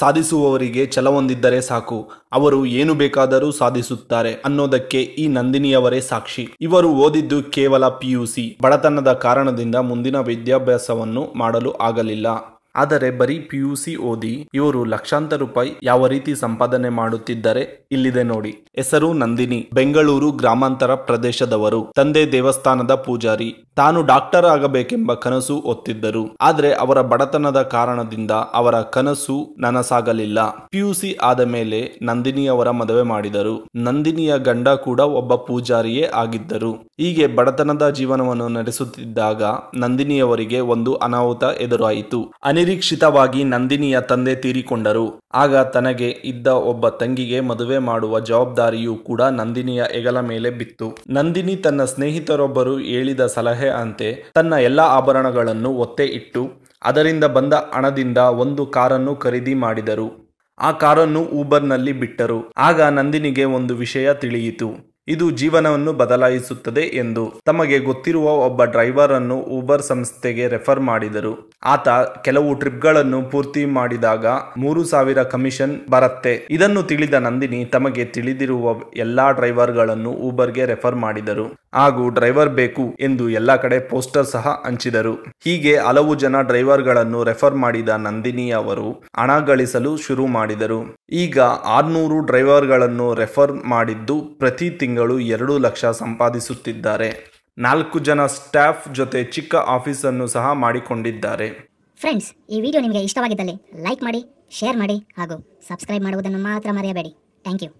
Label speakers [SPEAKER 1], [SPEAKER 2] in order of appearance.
[SPEAKER 1] ಸಾಧಿಸುವವರಿಗೆ ಛಲವೊಂದಿದ್ದರೆ ಸಾಕು ಅವರು ಏನು ಬೇಕಾದರೂ ಸಾಧಿಸುತ್ತಾರೆ ಅನ್ನೋದಕ್ಕೆ ಈ ನಂದಿನಿಯವರೇ ಸಾಕ್ಷಿ ಇವರು ಓದಿದ್ದು ಕೇವಲ ಪಿಯುಸಿ ಬಡತನದ ಕಾರಣದಿಂದ ಮುಂದಿನ ವಿದ್ಯಾಭ್ಯಾಸವನ್ನು ಮಾಡಲು ಆಗಲಿಲ್ಲ ಆದರೆ ಬರೀ ಪಿಯುಸಿ ಓದಿ ಇವರು ಲಕ್ಷಾಂತರ ರೂಪಾಯಿ ಯಾವ ರೀತಿ ಸಂಪಾದನೆ ಮಾಡುತ್ತಿದ್ದರೆ ಇಲ್ಲಿದೆ ನೋಡಿ ಹೆಸರು ನಂದಿನಿ ಬೆಂಗಳೂರು ಗ್ರಾಮಾಂತರ ಪ್ರದೇಶದವರು ತಂದೆ ದೇವಸ್ಥಾನದ ಪೂಜಾರಿ ತಾನು ಡಾಕ್ಟರ್ ಆಗಬೇಕೆಂಬ ಕನಸು ಒತ್ತಿದ್ದರು ಆದರೆ ಅವರ ಬಡತನದ ಕಾರಣದಿಂದ ಅವರ ಕನಸು ನನಸಾಗಲಿಲ್ಲ ಪಿಯುಸಿ ಆದ ಮೇಲೆ ನಂದಿನಿಯವರ ಮದುವೆ ಮಾಡಿದರು ನಂದಿನಿಯ ಗಂಡ ಕೂಡ ಒಬ್ಬ ಪೂಜಾರಿಯೇ ಆಗಿದ್ದರು ಹೀಗೆ ಬಡತನದ ಜೀವನವನ್ನು ನಡೆಸುತ್ತಿದ್ದಾಗ ನಂದಿನಿಯವರಿಗೆ ಒಂದು ಅನಾಹುತ ಎದುರಾಯಿತು ಅನಿರೀಕ್ಷಿತವಾಗಿ ನಂದಿನಿಯ ತಂದೆ ತೀರಿಕೊಂಡರು ಆಗ ತನಗೆ ಇದ್ದ ಒಬ್ಬ ತಂಗಿಗೆ ಮದುವೆ ಮಾಡುವ ಜವಾಬ್ದಾರಿಯೂ ಕೂಡ ನಂದಿನಿಯ ಹೆಗಲ ಮೇಲೆ ಬಿತ್ತು ನಂದಿನಿ ತನ್ನ ಸ್ನೇಹಿತರೊಬ್ಬರು ಹೇಳಿದ ಸಲಹೆ ಅಂತೆ ತನ್ನ ಎಲ್ಲ ಆಭರಣಗಳನ್ನು ಒತ್ತೆ ಇಟ್ಟು ಅದರಿಂದ ಬಂದ ಹಣದಿಂದ ಒಂದು ಕಾರನ್ನು ಖರೀದಿ ಮಾಡಿದರು ಆ ಕಾರನ್ನು ಊಬರ್ನಲ್ಲಿ ಬಿಟ್ಟರು ಆಗ ನಂದಿನಿಗೆ ಒಂದು ವಿಷಯ ತಿಳಿಯಿತು ಇದು ಜೀವನವನ್ನು ಬದಲಾಯಿಸುತ್ತದೆ ಎಂದು ತಮಗೆ ಗೊತ್ತಿರುವ ಒಬ್ಬ ಡ್ರೈವರ್ ಅನ್ನು ಊಬರ್ ಸಂಸ್ಥೆಗೆ ರೆಫರ್ ಮಾಡಿದರು ಆತ ಕೆಲವು ಟ್ರಿಪ್ಗಳನ್ನು ಪೂರ್ತಿ ಮಾಡಿದಾಗ ಮೂರು ಸಾವಿರ ಕಮಿಷನ್ ಬರುತ್ತೆ ಇದನ್ನು ತಿಳಿದ ನಂದಿನಿ ತಮಗೆ ತಿಳಿದಿರುವ ಎಲ್ಲಾ ಡ್ರೈವರ್ಗಳನ್ನು ಊಬರ್ಗೆ ರೆಫರ್ ಮಾಡಿದರು ಹಾಗೂ ಡ್ರೈವರ್ ಬೇಕು ಎಂದು ಎಲ್ಲ ಕಡೆ ಪೋಸ್ಟರ್ ಸಹ ಹಂಚಿದರು ಹೀಗೆ ಹಲವು ಜನ ಡ್ರೈವರ್ಗಳನ್ನು ರೆಫರ್ ಮಾಡಿದ ನಂದಿನಿ ಅವರು ಹಣ ಗಳಿಸಲು ಶುರು ಮಾಡಿದರು ಈಗ ಆರ್ನೂರು ಡ್ರೈವರ್ಗಳನ್ನು ರೆಫರ್ ಮಾಡಿದ್ದು ಪ್ರತಿ ತಿಂಗಳು ತಿಂಗಳು ಎರಡು ಲಕ್ಷ ಸಂಪಾದಿಸುತ್ತಿದ್ದಾರೆ ನಾಲ್ಕು ಜನ ಸ್ಟಾಫ್ ಜೊತೆ ಚಿಕ್ಕ ಅನ್ನು ಸಹ ಮಾಡಿಕೊಂಡಿದ್ದಾರೆ
[SPEAKER 2] ಫ್ರೆಂಡ್ಸ್ ಈ ವಿಡಿಯೋ ನಿಮಗೆ ಇಷ್ಟವಾಗಿದ್ದಲ್ಲಿ ಲೈಕ್ ಮಾಡಿ ಶೇರ್ ಮಾಡಿ ಹಾಗೂ ಸಬ್ಸ್ಕ್ರೈಬ್ ಮಾಡುವುದನ್ನು ಮಾತ್ರ ಮರೆಯಬೇಡಿ ಥ್ಯಾಂಕ್ ಯು